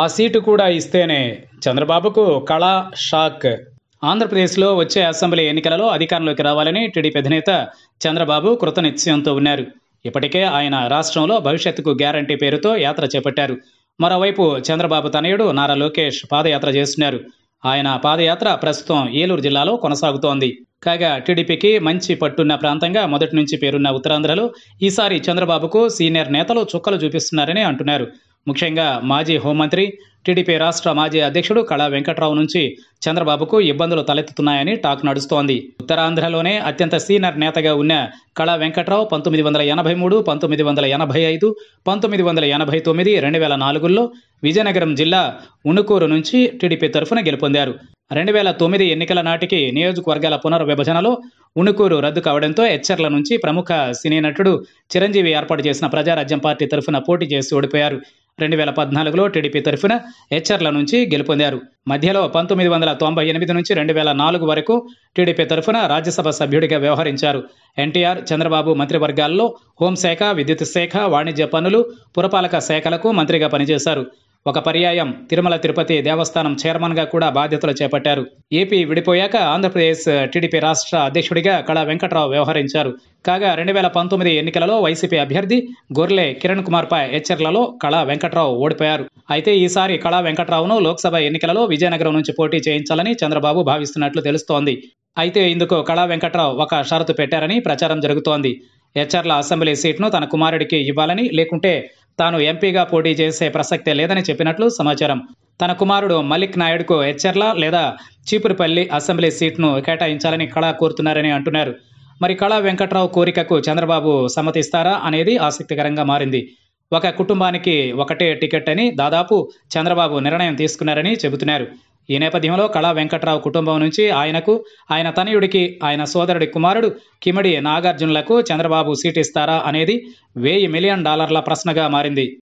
ఆ సీటు కూడా ఇస్తేనే చంద్రబాబుకు కళా షాక్ ఆంధ్రప్రదేశ్లో వచ్చే అసెంబ్లీ ఎన్నికలలో అధికారంలోకి రావాలని టీడీపీ అధినేత చంద్రబాబు కృతనిశ్చయంతో ఉన్నారు ఇప్పటికే ఆయన రాష్ట్రంలో భవిష్యత్తుకు గ్యారంటీ పేరుతో యాత్ర చేపట్టారు మరోవైపు చంద్రబాబు తనయుడు నారా లోకేష్ పాదయాత్ర చేస్తున్నారు ఆయన పాదయాత్ర ప్రస్తుతం ఏలూరు జిల్లాలో కొనసాగుతోంది కాగా టీడీపీకి మంచి పట్టున్న ప్రాంతంగా మొదటి నుంచి పేరున్న ఉత్తరాంధ్రలో ఈసారి చంద్రబాబుకు సీనియర్ నేతలు చుక్కలు చూపిస్తున్నారని అంటున్నారు ముఖ్యంగా మాజీ హోంమంత్రి టీడీపీ రాష్ట్ర మాజీ అధ్యక్షుడు కళా వెంకట్రావు నుంచి చంద్రబాబుకు ఇబ్బందులు తలెత్తుతున్నాయని టాక్ నడుస్తోంది ఉత్తరాంధ్రలోనే అత్యంత సీనియర్ నేతగా ఉన్న కళా వెంకట్రావు పంతొమ్మిది వందల ఎనభై మూడు పంతొమ్మిది వందల ఎనభై ఐదు పంతొమ్మిది వందల ఎనభై తొమ్మిది రెండు వేల నాలుగులో విజయనగరం జిల్లా ఉణుకూరు నుంచి టీడీపీ తరఫున గెలుపొందారు రెండు వేల తొమ్మిది ఎన్నికల నాటికి నియోజకవర్గాల పునర్విభజనలో ఉణుకూరు రద్దు కావడంతో హెచ్చర్ల నుంచి ప్రముఖ సినీ నటుడు చిరంజీవి ఏర్పాటు చేసిన ప్రజారాజ్యం పార్టీ తరఫున పోటీ చేసి ఓడిపోయారు రెండు వేల పద్నాలుగులో టీడీపీ తరఫున హెచ్ఆర్ల నుంచి గెలుపొందారు మధ్యలో పంతొమ్మిది వందల తొంభై ఎనిమిది నుంచి రెండు వేల నాలుగు వరకు టీడీపీ తరఫున రాజ్యసభ సభ్యుడిగా వ్యవహరించారు ఎన్టీఆర్ చంద్రబాబు మంత్రివర్గాల్లో హోంశాఖ విద్యుత్ శాఖ వాణిజ్య పనులు పురపాలక శాఖలకు మంత్రిగా పనిచేశారు ఒక పర్యాయం తిరుమల తిరుపతి దేవస్థానం చైర్మన్గా కూడా బాధ్యతలు చేపట్టారు ఏపీ విడిపోయాక ఆంధ్రప్రదేశ్ టీడీపీ రాష్ట్ర అధ్యక్షుడిగా కళా వెంకట్రావు వ్యవహరించారు కాగా రెండు వేల పంతొమ్మిది ఎన్నికలలో వైసీపీ అభ్యర్థి గొర్లే కిరణ్ కుమార్పై హెచ్చరికలలో కళా వెంకట్రావు ఓడిపోయారు అయితే ఈసారి కళా వెంకట్రావును లోక్సభ ఎన్నికలలో విజయనగరం నుంచి పోటీ చేయించాలని చంద్రబాబు భావిస్తున్నట్లు తెలుస్తోంది అయితే ఇందుకు కళా వెంకట్రావు ఒక షరతు పెట్టారని ప్రచారం జరుగుతోంది హెచ్ఆర్ల అసెంబ్లీ సీట్ను తన కుమారుడికి ఇవ్వాలని లేకుంటే తాను ఎంపీగా పోటీ చేసే ప్రసక్తే లేదని చెప్పినట్లు సమాచారం తన కుమారుడు మలిక్ నాయుడుకు హెచ్చర్ల లేదా చీపురుపల్లి అసెంబ్లీ సీట్ను కేటాయించాలని కళా కోరుతున్నారని అంటున్నారు మరి కళా వెంకట్రావు కోరికకు చంద్రబాబు సమ్మతిస్తారా అనేది ఆసక్తికరంగా మారింది ఒక కుటుంబానికి ఒకటే టికెట్ అని దాదాపు చంద్రబాబు నిర్ణయం తీసుకున్నారని చెబుతున్నారు ఈ నేపథ్యంలో కళా వెంకట్రావు కుటుంబం నుంచి ఆయనకు ఆయన తనయుడికి ఆయన సోదరుడి కుమారుడు కిమిడి నాగార్జునులకు చంద్రబాబు సీట్ ఇస్తారా అనేది వెయ్యి మిలియన్ డాలర్ల ప్రశ్నగా మారింది